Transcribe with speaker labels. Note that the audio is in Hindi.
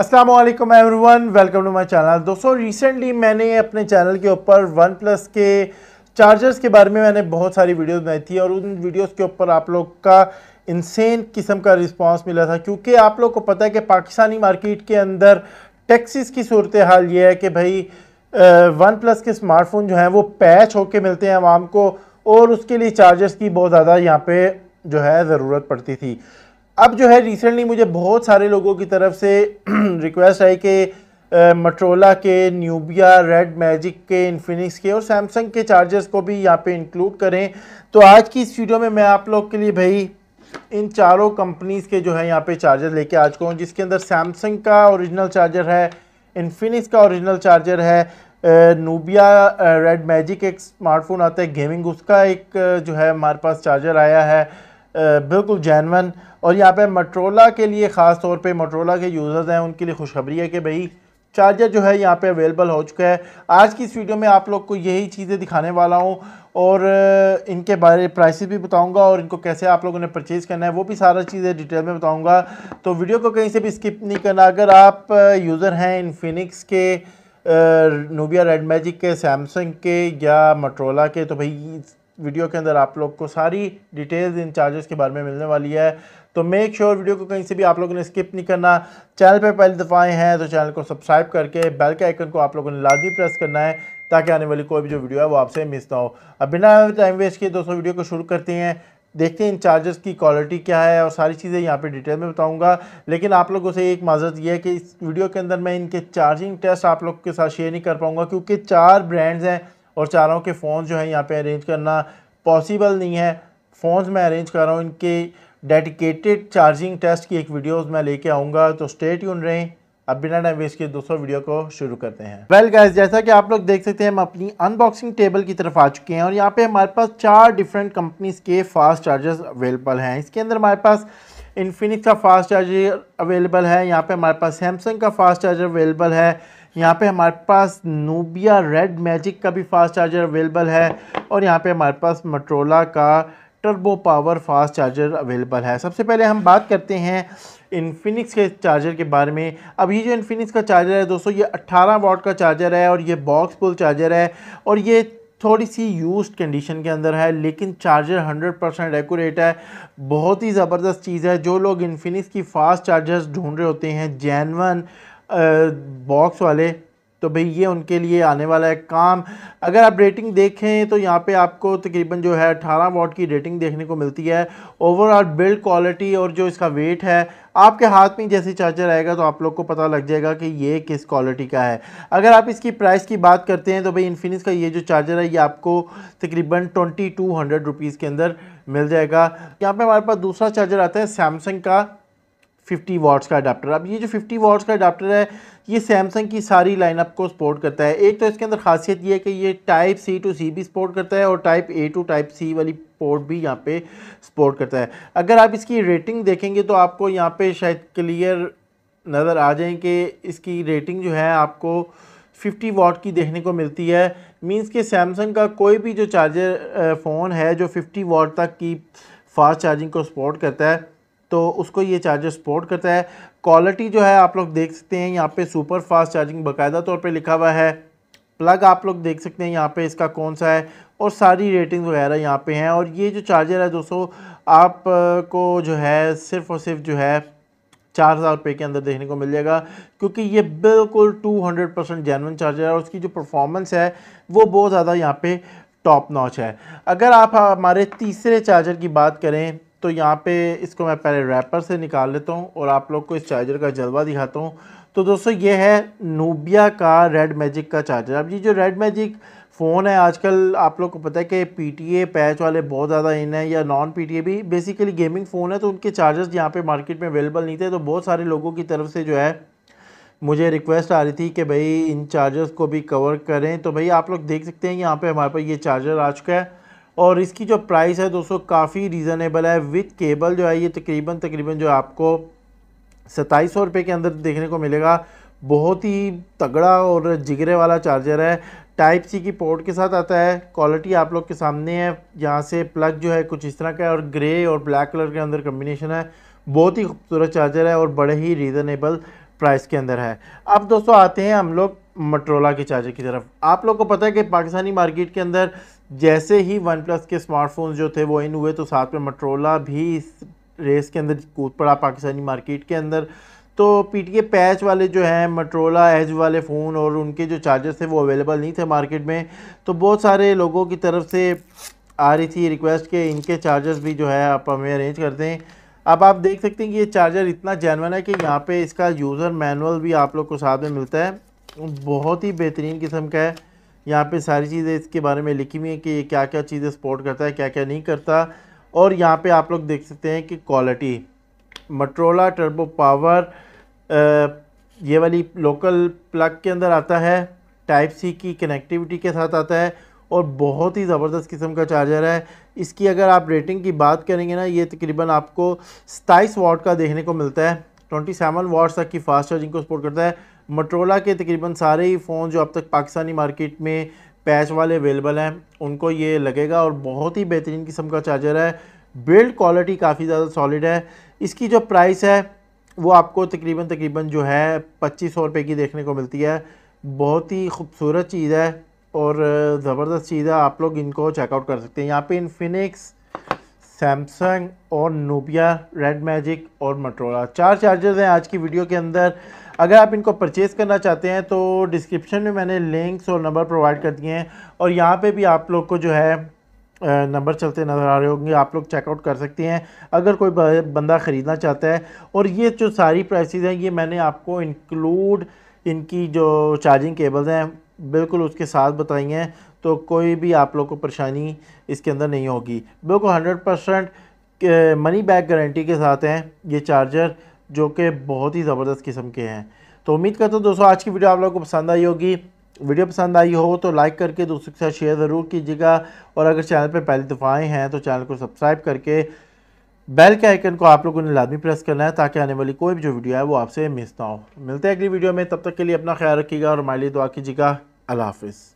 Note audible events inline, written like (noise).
Speaker 1: Aslam everyone welcome to my channel दोस्तों रिसेंटली मैंने अपने चैनल के ऊपर वन प्लस के चार्जर्स के बारे में मैंने बहुत सारी वीडियोस बनाई थी और उन वीडियोस के ऊपर आप लोग का इंसेन किस्म का रिस्पांस मिला था क्योंकि आप लोग को पता है कि पाकिस्तानी मार्केट के अंदर टैक्सीस की सूरत हाल ये है कि भाई वन प्लस के स्मार्टफोन जो हैं वो पैच होके मिलते हैं आवाम को और उसके लिए चार्जर्स की बहुत ज़्यादा यहाँ पर जो है ज़रूरत पड़ती थी अब जो है रिसेंटली मुझे बहुत सारे लोगों की तरफ से रिक्वेस्ट (clears throat) आई कि मट्रोला के न्यूबिया रेड मैजिक के इन्फिनिक्स के और सैमसंग के चार्जर्स को भी यहाँ पे इंक्लूड करें तो आज की इस वीडियो में मैं आप लोग के लिए भाई इन चारों कंपनीज़ के जो है यहाँ पे चार्जर लेके आ चुका हूँ जिसके अंदर सैमसंग का ओरिजिनल चार्जर है इन्फिनिक्स का ओरिजिनल चार्जर है नूबिया रेड मैजिक एक स्मार्टफोन आता है गेमिंग उसका एक जो है हमारे पास चार्जर आया है बिल्कुल जैनवन और यहाँ पे मटरोला के लिए ख़ास तौर पे मटरोला के यूज़र्स हैं उनके लिए खुशखबरी है कि भाई चार्जर जो है यहाँ पे अवेलेबल हो चुका है आज की इस वीडियो में आप लोग को यही चीज़ें दिखाने वाला हूँ और इनके बारे प्राइस भी बताऊंगा और इनको कैसे आप लोगों ने परचेज़ करना है वो भी सारा चीज़ें डिटेल में बताऊंगा तो वीडियो को कहीं से भी स्किप नहीं करना अगर आप यूज़र हैं इनफिनिक्स के नूबिया रेड मैजिक के सैमसंग के या मटरोला के तो भाई वीडियो के अंदर आप लोग को सारी डिटेल्स इन चार्जेस के बारे में मिलने वाली है तो मेक श्योर sure वीडियो को कहीं से भी आप लोगों ने स्किप नहीं करना चैनल पर पहली दफ़ा आए हैं तो चैनल को सब्सक्राइब करके बेल के आइकन को आप लोगों ने लाजमी प्रेस करना है ताकि आने वाली कोई भी जो वीडियो है वो आपसे मिस ना हो अब बिना टाइम वेस्ट किए दोस्तों वीडियो को शुरू करते हैं देखते हैं इन चार्जर्स की क्वालिटी क्या है और सारी चीज़ें यहाँ पे डिटेल में बताऊंगा लेकिन आप लोगों से एक माजरत यह है कि इस वीडियो के अंदर मैं इनके चार्जिंग टेस्ट आप लोग के साथ शेयर नहीं कर पाऊँगा क्योंकि चार ब्रांड्स हैं और चारों के फ़ोन जो है यहाँ पे अरेंज करना पॉसिबल नहीं है फ़ोन्स मैं अरेंज कर रहा हूँ इनके डेडिकेटेड चार्जिंग टेस्ट की एक वीडियोस मैं लेके आऊँगा तो स्टेट यून रहें अब बिना टाइम वेस्ट के दो वीडियो को शुरू करते हैं वेल well गाइस जैसा कि आप लोग देख सकते हैं हम अपनी अनबॉक्सिंग टेबल की तरफ आ चुके हैं और यहाँ पर हमारे पास चार डिफरेंट कंपनीज के फास्ट चार्जर्स अवेलेबल हैं इसके अंदर हमारे पास इन्फिनिक्स का फास्ट चार्जर अवेलेबल है यहाँ पे हमारे पास सैमसंग का फास्ट चार्जर अवेलेबल है यहाँ पे हमारे पास नूबिया रेड मैजिक का भी फास्ट चार्जर अवेलेबल है और यहाँ पे हमारे पास मट्रोला का turbo power fast charger available है सबसे पहले हम बात करते हैं इन्फिनिक्स के चार्जर के बारे में अभी जो इन्फिनिक्स का चार्जर है दोस्तों ये 18 वॉट का चार्जर है और ये बॉक्स पुल चार्जर है और ये थोड़ी सी यूज्ड कंडीशन के अंदर है लेकिन चार्जर 100 परसेंट एकूरेट है बहुत ही ज़बरदस्त चीज़ है जो लोग इन्फिनिक्स की फास्ट चार्जर्स ढूंढ रहे होते हैं जैनवन बॉक्स वाले तो भाई ये उनके लिए आने वाला है काम अगर आप रेटिंग देखें तो यहाँ पे आपको तकरीबन जो है 18 वॉट की रेटिंग देखने को मिलती है ओवरऑल बिल्ड क्वालिटी और जो इसका वेट है आपके हाथ में जैसे चार्जर आएगा तो आप लोग को पता लग जाएगा कि ये किस क्वालिटी का है अगर आप इसकी प्राइस की बात करते हैं तो भाई इन्फिनिक्स का ये जो चार्जर है ये आपको तकरीबन ट्वेंटी टू के अंदर मिल जाएगा यहाँ पर हमारे पास दूसरा चार्जर आता है सैमसंग का 50 वाट्स का अडाप्टर अब ये जो 50 वाट्स का अडाप्टर है ये सैमसंग की सारी लाइनअप को सपोर्ट करता है एक तो इसके अंदर खासियत ये है कि ये टाइप सी टू सी भी सपोर्ट करता है और type A to type C वाली पोर्ट भी यहाँ पे सपोर्ट करता है अगर आप इसकी रेटिंग देखेंगे तो आपको यहाँ पे शायद क्लियर नज़र आ जाए कि इसकी रेटिंग जो है आपको 50 वाट की देखने को मिलती है मींस कि सैमसंग का कोई भी जो चार्जर फ़ोन है जो 50 वाट तक की फास्ट चार्जिंग को सपोर्ट करता है तो उसको ये चार्जर सपोर्ट करता है क्वालिटी जो है आप लोग देख सकते हैं यहाँ पे सुपर फास्ट चार्जिंग बाकायदा तौर पे लिखा हुआ है प्लग आप लोग देख सकते हैं यहाँ पे इसका कौन सा है और सारी रेटिंग वगैरह यहाँ पे हैं और ये जो चार्जर है दोस्तों आप को जो है सिर्फ और सिर्फ जो है चार हज़ार रुपये के अंदर देखने को मिल जाएगा क्योंकि ये बिल्कुल two hundred percent genuine charger है और उसकी जो परफॉर्मेंस है वो बहुत ज़्यादा यहाँ पे टॉप नॉच है अगर आप हमारे तीसरे चार्जर की बात करें तो यहाँ पे इसको मैं पहले रैपर से निकाल लेता हूँ और आप लोग को इस चार्जर का जलवा दिखाता हूँ तो दोस्तों ये है नूबिया का रेड मैजिक का चार्जर अब ये जो रेड मैजिक फ़ोन है आजकल आप लोग को पता है कि पीटीए पैच वाले बहुत ज़्यादा इन है या नॉन पीटीए भी बेसिकली गेमिंग फ़ोन है तो उनके चार्जर्स यहाँ पे मार्केट में अवेलेबल नहीं थे तो बहुत सारे लोगों की तरफ से जो है मुझे रिक्वेस्ट आ रही थी कि भाई इन चार्जर्स को भी कवर करें तो भाई आप लोग देख सकते हैं यहाँ पे हमारे पास ये चार्जर आ चुका है और इसकी जो प्राइस है दोस्तों काफ़ी रीज़नेबल है विथ केबल जो है ये तकरीबन तकरीबन जो आपको सताईस सौ रुपये के अंदर देखने को मिलेगा बहुत ही तगड़ा और जिगरे वाला चार्जर है टाइप सी की पोर्ट के साथ आता है क्वालिटी आप लोग के सामने है यहाँ से प्लग जो है कुछ इस तरह का है और ग्रे और ब्लैक कलर के अंदर कम्बिनेशन है बहुत ही खूबसूरत चार्जर है और बड़े ही रीज़नेबल प्राइस के अंदर है अब दोस्तों आते हैं हम लोग मटरोला के चार्जर की तरफ आप लोग को पता है कि पाकिस्तानी मार्केट के अंदर जैसे ही वन प्लस के स्मार्टफोन्स जो थे वो इन हुए तो साथ में मट्रोला भी इस रेस के अंदर कूद पड़ा पाकिस्तानी मार्केट के अंदर तो पीटीए पैच वाले जो हैं मट्रोला एज वाले फ़ोन और उनके जो चार्जर्स थे वो अवेलेबल नहीं थे मार्केट में तो बहुत सारे लोगों की तरफ से आ रही थी रिक्वेस्ट के इनके चार्जर्स भी जो है आप हमें अरेंज कर दें अब आप देख सकते हैं कि ये चार्जर इतना जैनवन है कि यहाँ पे इसका यूज़र मैनुअल भी आप लोग को साथ में मिलता है बहुत ही बेहतरीन किस्म का है यहाँ पे सारी चीज़ें इसके बारे में लिखी हुई हैं कि ये क्या क्या चीज़ें सपोर्ट करता है क्या क्या नहीं करता और यहाँ पे आप लोग देख सकते हैं कि क्वालिटी मट्रोला टर्बो पावर ये वाली लोकल प्लग के अंदर आता है टाइप सी की कनेक्टिविटी के साथ आता है और बहुत ही ज़बरदस्त किस्म का चार्जर है इसकी अगर आप रेटिंग की बात करेंगे ना ये तकरीबन आपको सताईस वाट का देखने को मिलता है ट्वेंटी सेवन वाट्स तक की फास्ट चार्जिंग को सपोर्ट करता है मोटरोला के तकरीबन सारे ही फ़ोन जो अब तक पाकिस्तानी मार्केट में पैच वाले अवेलेबल हैं उनको ये लगेगा और बहुत ही बेहतरीन किस्म का चार्जर है बिल्ड क्वालिटी काफ़ी ज़्यादा सॉलिड है इसकी जो प्राइस है वो आपको तकरीबन तकरीबन जो है पच्चीस सौ रुपये की देखने को मिलती है बहुत ही खूबसूरत चीज़ है और ज़बरदस्त चीज़ है आप लोग इनको चेकआउट कर सकते हैं यहाँ पे इनफिनिक्स सैमसंग और नोबिया रेड मैजिक और मटरोला चार चार्जर्स हैं आज की वीडियो के अंदर अगर आप इनको परचेज़ करना चाहते हैं तो डिस्क्रिप्शन में मैंने लिंक्स और नंबर प्रोवाइड कर दिए हैं और यहाँ पे भी आप लोग को जो है नंबर चलते नज़र आ रहे होंगे आप लोग चेकआउट कर सकते हैं अगर कोई बंदा ख़रीदना चाहता है और ये जो सारी प्राइस हैं ये मैंने आपको इंक्लूड इनकी जो चार्जिंग केबल्स हैं बिल्कुल उसके साथ बताई हैं तो कोई भी आप लोग को परेशानी इसके अंदर नहीं होगी बिल्कुल hundred percent money back guarantee के साथ हैं ये चार्जर जो कि बहुत ही ज़बरदस्त किस्म के हैं तो उम्मीद करता हूँ दोस्तों आज की वीडियो आप लोगों को पसंद आई होगी वीडियो पसंद आई हो तो लाइक करके दोस्तों के साथ शेयर ज़रूर कीजिएगा और अगर चैनल पर पहली दफ़ा आए हैं तो चैनल को सब्सक्राइब करके बेल के आइकन को आप लोगों ने लाजमी प्रेस करना है ताकि आने वाली कोई भी जो वीडियो है वो आपसे मिस ना हो मिलते हैं अगली वीडियो में तब तक के लिए अपना ख्याल रखिएगा और हमारे लिए दुआ कीजिएगा अल्लाह हाफिज़